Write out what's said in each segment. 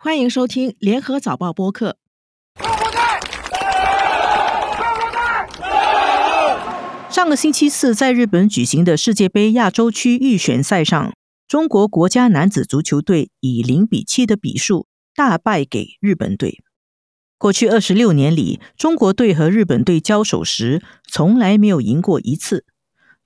欢迎收听《联合早报》播客。上个星期四，在日本举行的世界杯亚洲区预选赛上，中国国家男子足球队以零比七的比数大败给日本队。过去二十六年里，中国队和日本队交手时从来没有赢过一次。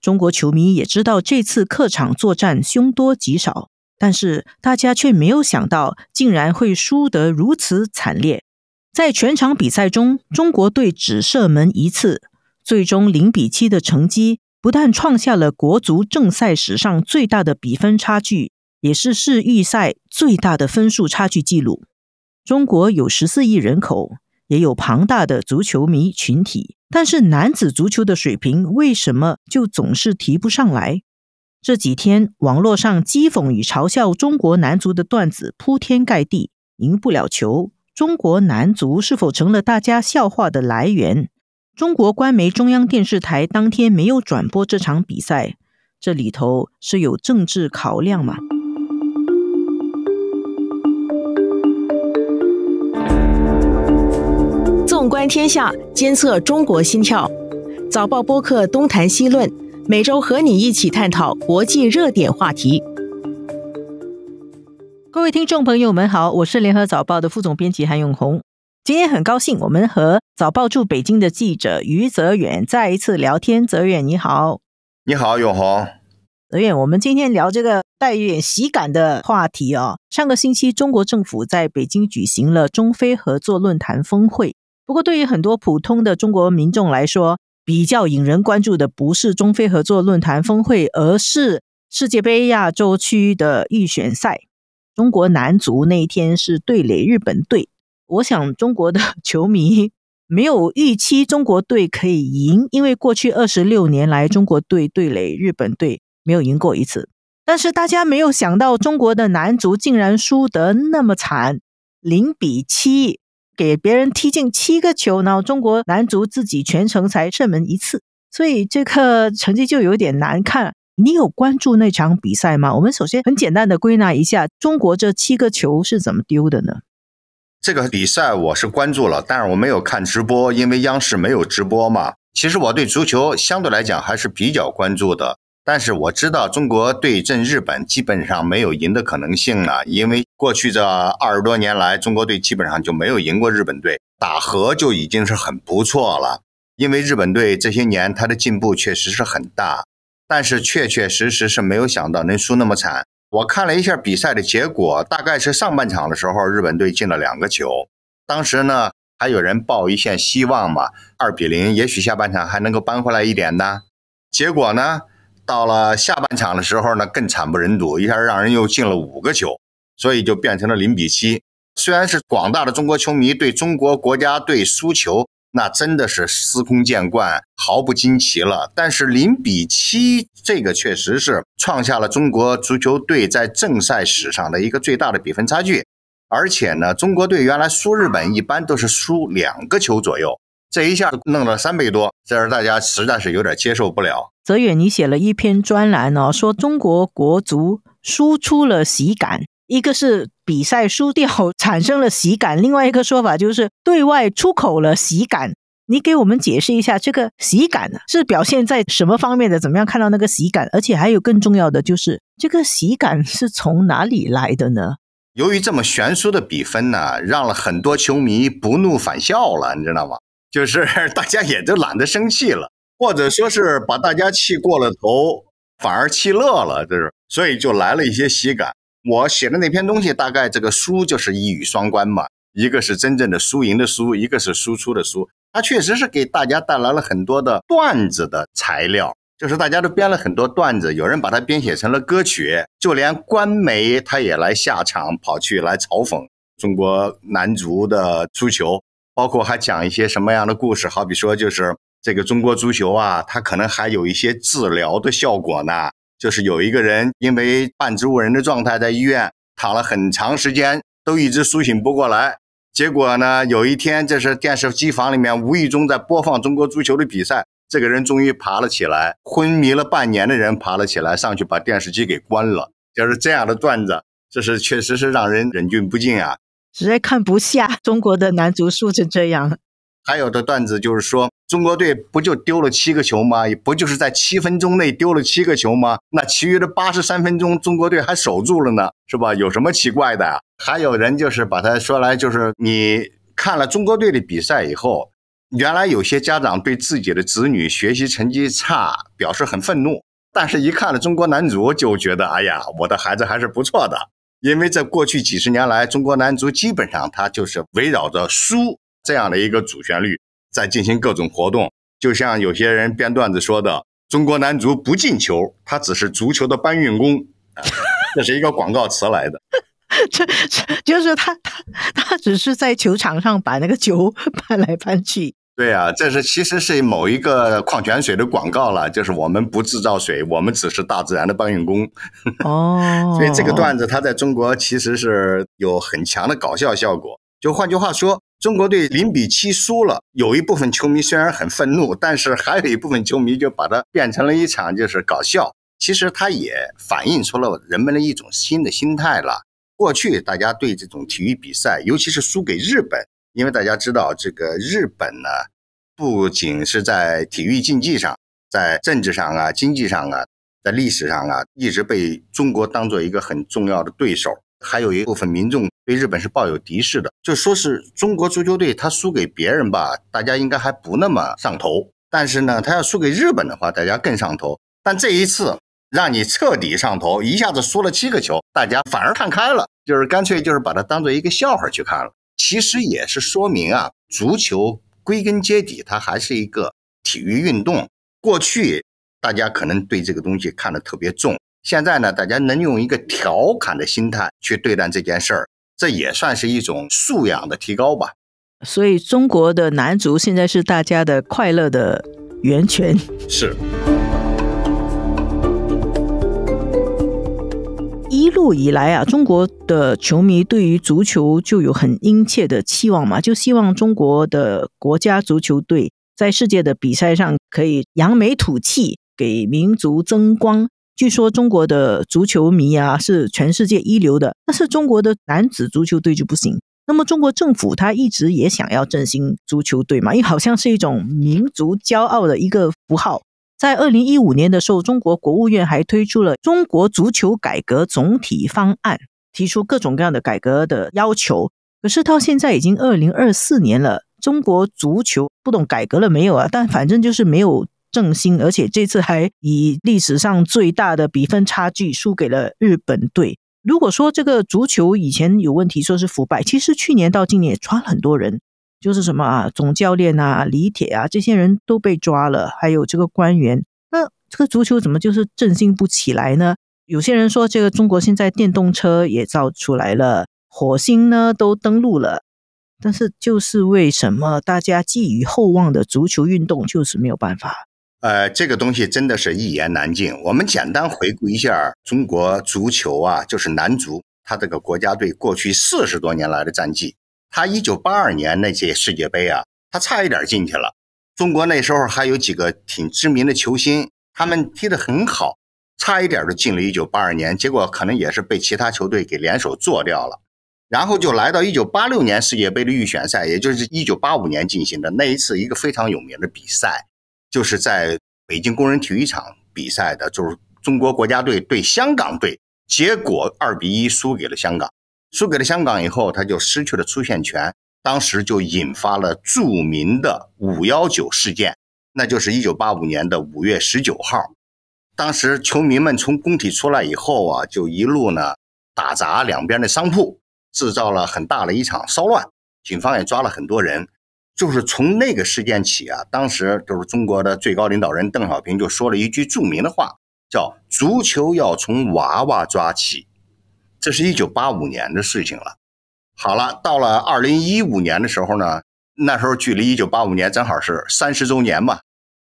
中国球迷也知道这次客场作战凶多吉少。但是大家却没有想到，竟然会输得如此惨烈。在全场比赛中，中国队只射门一次，最终零比七的成绩，不但创下了国足正赛史上最大的比分差距，也是世预赛最大的分数差距记录。中国有十四亿人口，也有庞大的足球迷群体，但是男子足球的水平为什么就总是提不上来？这几天，网络上讥讽与嘲笑中国男足的段子铺天盖地，赢不了球，中国男足是否成了大家笑话的来源？中国官媒中央电视台当天没有转播这场比赛，这里头是有政治考量吗？纵观天下，监测中国心跳，早报播客东谈西论。每周和你一起探讨国际热点话题。各位听众朋友们好，我是联合早报的副总编辑韩永红。今天很高兴，我们和早报驻北京的记者余泽远再一次聊天。泽远你好，你好永红。泽远，我们今天聊这个带一点喜感的话题哦。上个星期，中国政府在北京举行了中非合作论坛峰会。不过，对于很多普通的中国民众来说，比较引人关注的不是中非合作论坛峰会，而是世界杯亚洲区的预选赛。中国男足那一天是对垒日本队，我想中国的 球迷没有预期中国队可以赢，因为过去二十六年来，中国队对垒日本队没有赢过一次。但是大家没有想到，中国的男足竟然输得那么惨，零比七。给别人踢进七个球，然后中国男足自己全程才射门一次，所以这个成绩就有点难看。你有关注那场比赛吗？我们首先很简单的归纳一下，中国这七个球是怎么丢的呢？这个比赛我是关注了，但是我没有看直播，因为央视没有直播嘛。其实我对足球相对来讲还是比较关注的。但是我知道，中国对阵日本基本上没有赢的可能性了，因为过去这二十多年来，中国队基本上就没有赢过日本队，打和就已经是很不错了。因为日本队这些年他的进步确实是很大，但是确确实实是没有想到能输那么惨。我看了一下比赛的结果，大概是上半场的时候，日本队进了两个球，当时呢还有人抱一线希望嘛，二比零，也许下半场还能够扳回来一点的。结果呢？到了下半场的时候呢，更惨不忍睹，一下让人又进了五个球，所以就变成了零比七。虽然是广大的中国球迷对中国国家队输球，那真的是司空见惯，毫不惊奇了。但是零比七这个确实是创下了中国足球队在正赛史上的一个最大的比分差距。而且呢，中国队原来输日本一般都是输两个球左右。这一下弄了三倍多，这让大家实在是有点接受不了。泽远，你写了一篇专栏呢，说中国国足输出了喜感，一个是比赛输掉产生了喜感，另外一个说法就是对外出口了喜感。你给我们解释一下，这个喜感是表现在什么方面的？怎么样看到那个喜感？而且还有更重要的，就是这个喜感是从哪里来的呢？由于这么悬殊的比分呢，让了很多球迷不怒反笑了，你知道吗？就是 大家也就懒得生气了，或者说是把大家气过了头，反而气乐了，就是，所以就来了一些喜感。我写的那篇东西，大概这个书就是一语双关嘛，一个是真正的输赢的输，一个是输出的输。它确实是给大家带来了很多的段子的材料，就是大家都编了很多段子，有人把它编写成了歌曲，就连官媒他也来下场跑去来嘲讽中国男足的输球。包括还讲一些什么样的故事，好比说，就是这个中国足球啊，它可能还有一些治疗的效果呢。就是有一个人因为半植物人的状态，在医院躺了很长时间，都一直苏醒不过来。结果呢，有一天，这是电视机房里面无意中在播放中国足球的比赛，这个人终于爬了起来，昏迷了半年的人爬了起来，上去把电视机给关了。就是这样的段子，这是确实是让人忍俊不禁啊。实在看不下 中国的男足输成这样了。还有的段子就是说，中国队不就丢了七个球吗？不就是在七分钟内丢了七个球吗？那其余的八十三分钟，中国队还守住了呢，是吧？有什么奇怪的还有人就是把它说来，就是你看了中国队的比赛以后，原来有些家长对自己的子女学习成绩差表示很愤怒，但是一看了中国男足，就觉得哎呀，我的孩子还是不错的。因为在过去几十年来，中国男足基本上他就是围绕着输这样的一个主旋律，在进行各种活动。就像有些人编段子说的：“中国男足不进球，他只是足球的搬运工。” 这是一个广告词来的，这这就是他他他只是在球场上把那个球 搬来搬去。对啊，这是其实是某一个矿泉水的广告了，就是我们不制造水，我们只是大自然的搬运工。哦，所以这个段子它在中国其实是有很强的搞笑效果。就换句话说，中国队零比七输了，有一部分球迷虽然很愤怒，但是还有一部分球迷就把它变成了一场就是搞笑。其实它也反映出了人们的一种新的心态了。过去大家对这种体育比赛，尤其是输给日本。因为大家知道，这个日本呢，不仅是在体育竞技上，在政治上啊、经济上啊、在历史上啊，一直被中国当做一个很重要的对手。还有一部分民众对日本是抱有敌视的。就说是中国足球队他输给别人吧，大家应该还不那么上头。但是呢，他要输给日本的话，大家更上头。但这一次让你彻底上头，一下子输了七个球，大家反而看开了，就是干脆就是把它当做一个笑话去看了。其实也是说明啊，足球归根结底它还是一个体育运动。过去大家可能对这个东西看得特别重，现在呢，大家能用一个调侃的心态去对待这件事儿，这也算是一种素养的提高吧。所以，中国的男足现在是大家的快乐的源泉。是。路以来啊，中国的球迷对于足球就有很殷切的期望嘛，就希望中国的国家足球队在世界的比赛上可以扬眉吐气，给民族增光。据说中国的足球迷啊是全世界一流的，但是中国的男子足球队就不行。那么中国政府他一直也想要振兴足球队嘛，因为好像是一种民族骄傲的一个符号。在二零一五年的时候，中国国务院还推出了中国足球改革总体方案，提出各种各样的改革的要求。可是到现在已经二零二四年了，中国足球不懂改革了没有啊？但反正就是没有振兴，而且这次还以历史上最大的比分差距输给了日本队。如果说这个足球以前有问题，说是腐败，其实去年到今年也抓了很多人。就是什么啊，总教练啊、李铁啊，这些人都被抓了，还有这个官员。那这个足球怎么就是振兴不起来呢？有些人说，这个中国现在电动车也造出来了，火星呢都登陆了，但是就是为什么大家寄予厚望的足球运动就是没有办法？呃，这个东西真的是一言难尽。我们简单回顾一下中国足球啊，就是男足，他这个国家队过去四十多年来的战绩。他一九八二年那届世界杯啊，他差一点进去了。中国那时候还有几个挺知名的球星，他们踢得很好，差一点就进了一九八二年，结果可能也是被其他球队给联手做掉了。然后就来到一九八六年世界杯的预选赛，也就是一九八五年进行的那一次，一个非常有名的比赛，就是在北京工人体育场比赛的，就是中国国家队对香港队，结果二比一输给了香港。输给了香港以后，他就失去了出现权，当时就引发了著名的五幺九事件，那就是一九八五年的五月十九号，当时球迷们从工体出来以后啊，就一路呢打砸两边的商铺，制造了很大的一场骚乱，警方也抓了很多人，就是从那个事件起啊，当时就是中国的最高领导人邓小平就说了一句著名的话，叫足球要从娃娃抓起。这是一九八五年的事情了。好了，到了二零一五年的时候呢，那时候距离一九八五年正好是三十周年嘛，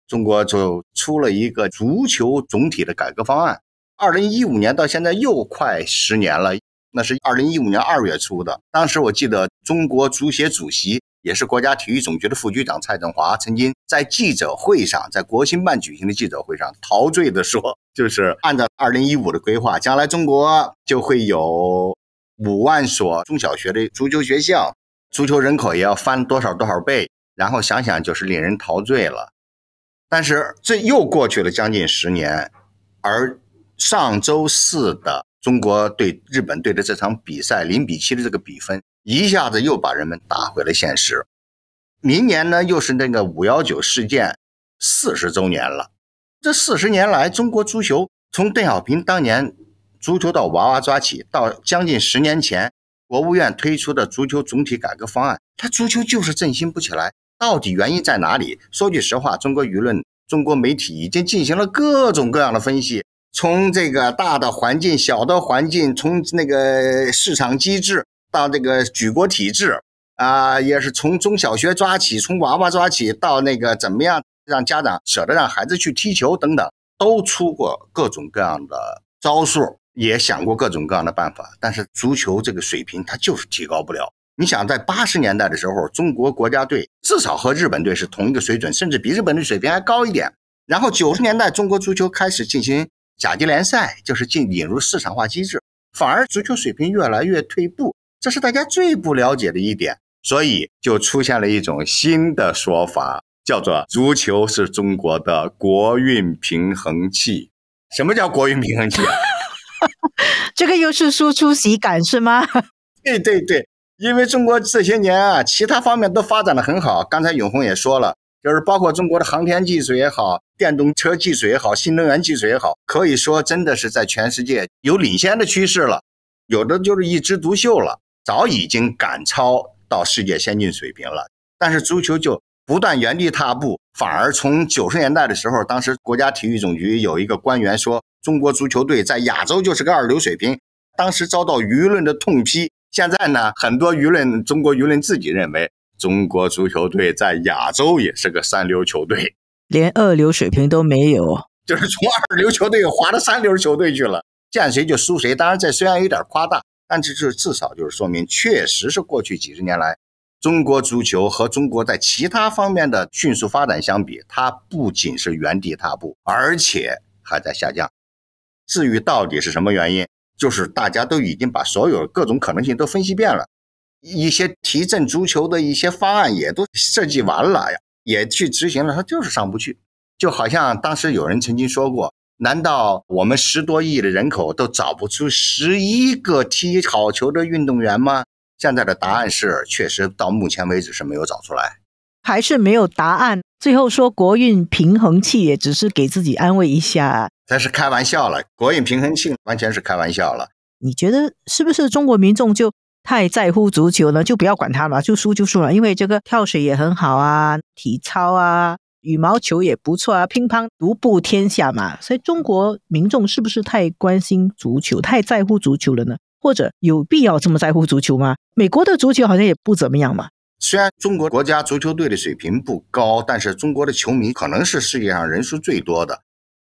中国就出了一个足球总体的改革方案。二零一五年到现在又快十年了，那是二零一五年二月初的，当时我记得中国足协主席。也是国家体育总局的副局长蔡振华曾经在记者会上，在国新办举行的记者会上陶醉地说：“就是按照二零一五的规划，将来中国就会有五万所中小学的足球学校，足球人口也要翻多少多少倍。”然后想想就是令人陶醉了。但是这又过去了将近十年，而上周四的中国对日本队的这场比赛，零比七的这个比分。一下子又把人们打回了现实。明年呢，又是那个五幺九事件四十周年了。这四十年来，中国足球从邓小平当年足球到娃娃抓起，到将近十年前国务院推出的足球总体改革方案，它足球就是振兴不起来。到底原因在哪里？说句实话，中国舆论、中国媒体已经进行了各种各样的分析，从这个大的环境、小的环境，从那个市场机制。到这个举国体制啊，也是从中小学抓起，从娃娃抓起，到那个怎么样让家长舍得让孩子去踢球等等，都出过各种各样的招数，也想过各种各样的办法，但是足球这个水平它就是提高不了。你想，在八十年代的时候，中国国家队至少和日本队是同一个水准，甚至比日本队水平还高一点。然后九十年代中国足球开始进行甲级联赛，就是进引入市场化机制，反而足球水平越来越退步。这是大家最不了解的一点，所以就出现了一种新的说法，叫做“足球是中国的国运平衡器”。什么叫国运平衡器？啊？这个又是输出喜感是吗？对对对，因为中国这些年啊，其他方面都发展的很好。刚才永红也说了，就是包括中国的航天技术也好，电动车技术也好，新能源技术也好，可以说真的是在全世界有领先的趋势了，有的就是一枝独秀了。早已经赶超到世界先进水平了，但是足球就不断原地踏步，反而从九十年代的时候，当时国家体育总局有一个官员说中国足球队在亚洲就是个二流水平，当时遭到舆论的痛批。现在呢，很多舆论，中国舆论自己认为中国足球队在亚洲也是个三流球队，连二流水平都没有，就是从二流球队滑到三流球队去了，见谁就输谁。当然，这虽然有点夸大。但这就至少就是说明，确实是过去几十年来，中国足球和中国在其他方面的迅速发展相比，它不仅是原地踏步，而且还在下降。至于到底是什么原因，就是大家都已经把所有各种可能性都分析遍了，一些提振足球的一些方案也都设计完了呀，也去执行了，它就是上不去。就好像当时有人曾经说过。难道我们十多亿的人口都找不出十一个踢好球的运动员吗？现在的答案是，确实到目前为止是没有找出来，还是没有答案。最后说国运平衡器也只是给自己安慰一下，但是开玩笑了，国运平衡器完全是开玩笑了。你觉得是不是中国民众就太在乎足球了？就不要管它了，就输就输了，因为这个跳水也很好啊，体操啊。羽毛球也不错啊，乒乓独步天下嘛。所以中国民众是不是太关心足球、太在乎足球了呢？或者有必要这么在乎足球吗？美国的足球好像也不怎么样嘛。虽然中国国家足球队的水平不高，但是中国的球迷可能是世界上人数最多的。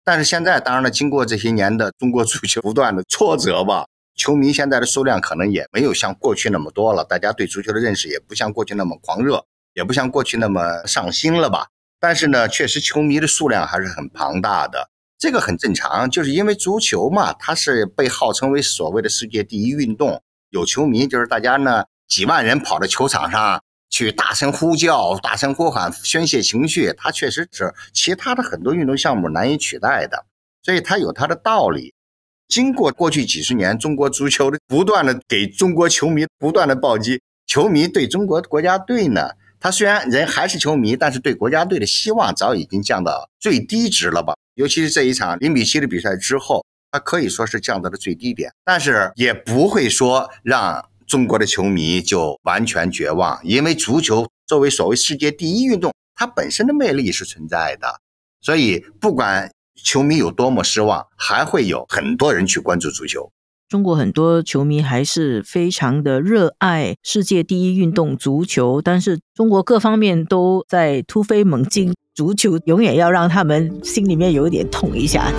但是现在，当然了，经过这些年的中国足球不断的挫折吧，球迷现在的数量可能也没有像过去那么多了。大家对足球的认识也不像过去那么狂热，也不像过去那么上心了吧。但是呢，确实球迷的数量还是很庞大的，这个很正常，就是因为足球嘛，它是被号称为所谓的世界第一运动，有球迷就是大家呢几万人跑到球场上去大声呼叫、大声呼喊、宣泄情绪，它确实是其他的很多运动项目难以取代的，所以它有它的道理。经过过去几十年中国足球的不断的给中国球迷不断的暴击，球迷对中国国家队呢。他虽然人还是球迷，但是对国家队的希望早已经降到最低值了吧？尤其是这一场零比七的比赛之后，他可以说是降到了最低点。但是也不会说让中国的球迷就完全绝望，因为足球作为所谓世界第一运动，它本身的魅力是存在的。所以不管球迷有多么失望，还会有很多人去关注足球。中国很多球迷还是非常的热爱世界第一运动足球，但是中国各方面都在突飞猛进，足球永远要让他们心里面有一点痛一下。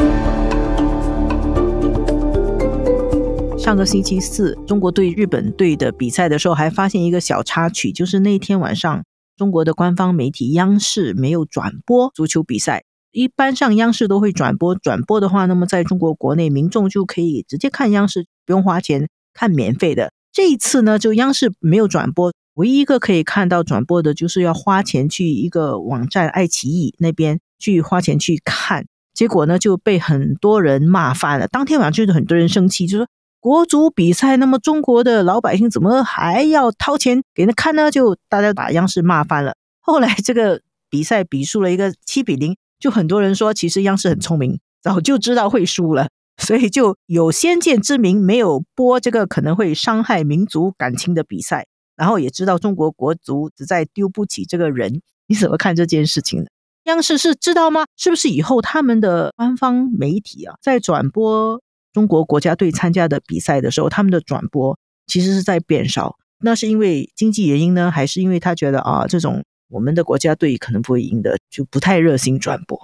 上个星期四，中国对日本队的比赛的时候，还发现一个小插曲，就是那天晚上，中国的官方媒体央视没有转播足球比赛。一般上央视都会转播，转播的话，那么在中国国内民众就可以直接看央视，不用花钱，看免费的。这一次呢，就央视没有转播，唯一一个可以看到转播的，就是要花钱去一个网站爱奇艺那边去花钱去看。结果呢，就被很多人骂翻了。当天晚上就是很多人生气，就说国足比赛，那么中国的老百姓怎么还要掏钱给人看呢？就大家把央视骂翻了。后来这个比赛比输了一个七比零。就很多人说，其实央视很聪明，早就知道会输了，所以就有先见之明，没有播这个可能会伤害民族感情的比赛。然后也知道中国国足实在丢不起这个人，你怎么看这件事情呢？央视是知道吗？是不是以后他们的官方媒体啊，在转播中国国家队参加的比赛的时候，他们的转播其实是在变少？那是因为经济原因呢，还是因为他觉得啊这种？我们的国家队可能不会赢的，就不太热心转播。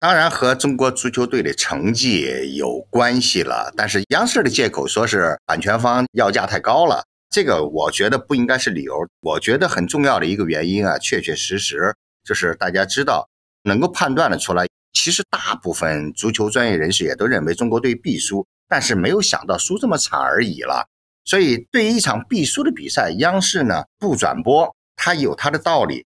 当然和中国足球队的成绩有关系了，但是央视的借口说是版权方要价太高了，这个我觉得不应该是理由。我觉得很重要的一个原因啊，确确实实就是大家知道能够判断的出来，其实大部分足球专业人士也都认为中国队必输，但是没有想到输这么惨而已了。所以对于一场必输的比赛，央视呢不转播，它有它的道理。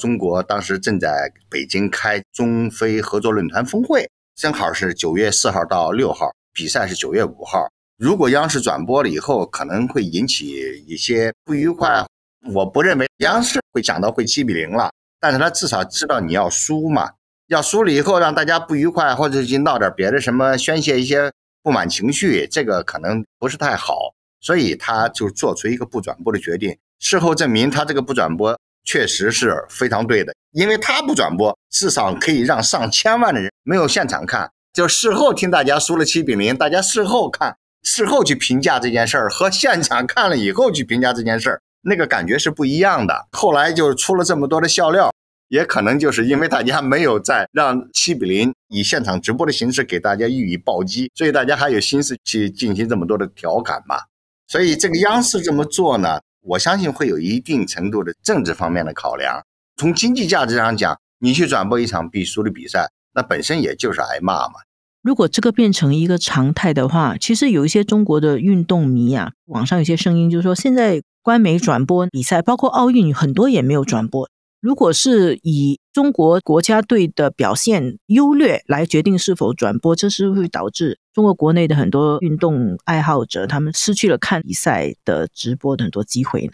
中国当时正在北京开中非合作论坛峰会，正好是九月四号到六号，比赛是九月五号。如果央视转播了以后，可能会引起一些不愉快。我不认为央视会讲到会七比零了，但是他至少知道你要输嘛，要输了以后让大家不愉快，或者去闹点别的什么，宣泄一些不满情绪，这个可能不是太好，所以他就做出一个不转播的决定。事后证明他这个不转播。确实是非常对的，因为他不转播，至少可以让上千万的人没有现场看，就事后听大家说了七比零，大家事后看，事后去评价这件事儿和现场看了以后去评价这件事儿，那个感觉是不一样的。后来就出了这么多的笑料，也可能就是因为大家没有在让七比零以现场直播的形式给大家予以暴击，所以大家还有心思去进行这么多的调侃吧。所以这个央视这么做呢？我相信会有一定程度的政治方面的考量。从经济价值上讲，你去转播一场必输的比赛，那本身也就是挨骂嘛。如果这个变成一个常态的话，其实有一些中国的运动迷啊，网上有些声音就是说，现在官媒转播比赛，包括奥运，很多也没有转播。如果是以中国国家队的表现优劣来决定是否转播，这是会导致中国国内的很多运动爱好者他们失去了看比赛的直播的很多机会呢？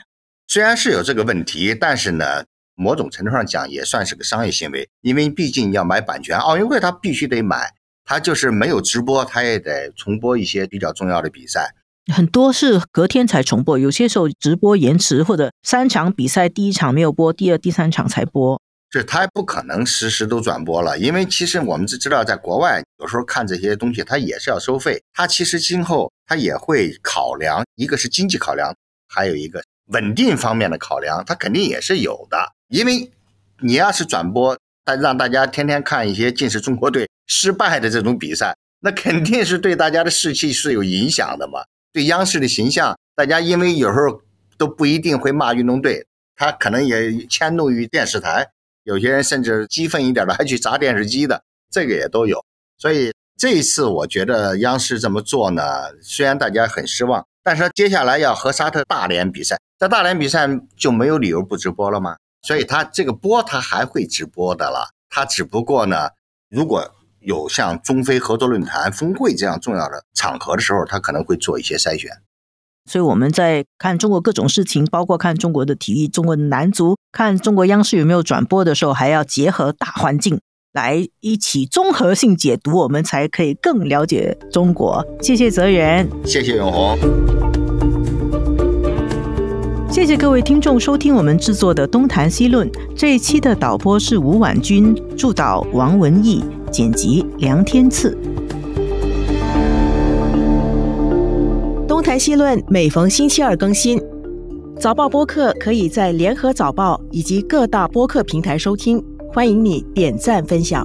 虽然是有这个问题，但是呢，某种程度上讲也算是个商业行为，因为毕竟要买版权，奥运会他必须得买，他就是没有直播，他也得重播一些比较重要的比赛。很多是隔天才重播，有些时候直播延迟或者三场比赛第一场没有播，第二、第三场才播。是，他不可能实时都转播了，因为其实我们只知道，在国外有时候看这些东西，他也是要收费。他其实今后他也会考量，一个是经济考量，还有一个稳定方面的考量，他肯定也是有的。因为你要是转播，大让大家天天看一些尽是中国队失败的这种比赛，那肯定是对大家的士气是有影响的嘛。对央视的形象，大家因为有时候都不一定会骂运动队，他可能也迁怒于电视台。有些人甚至激愤一点的，还去砸电视机的，这个也都有。所以这一次，我觉得央视这么做呢，虽然大家很失望，但是他接下来要和沙特大连比赛，在大连比赛就没有理由不直播了吗？所以他这个播，他还会直播的了。他只不过呢，如果。有像中非合作论坛峰会这样重要的场合的时候，他可能会做一些筛选。所以我们在看中国各种事情，包括看中国的体育、中国的男足、看中国央视有没有转播的时候，还要结合大环境来一起综合性解读，我们才可以更了解中国。谢谢泽源，谢谢永红。谢谢各位听众收听我们制作的《东谈西论》这一期的导播是吴婉君，助导王文义，剪辑梁天赐。《东谈西论》每逢星期二更新，早报播客可以在联合早报以及各大播客平台收听，欢迎你点赞分享。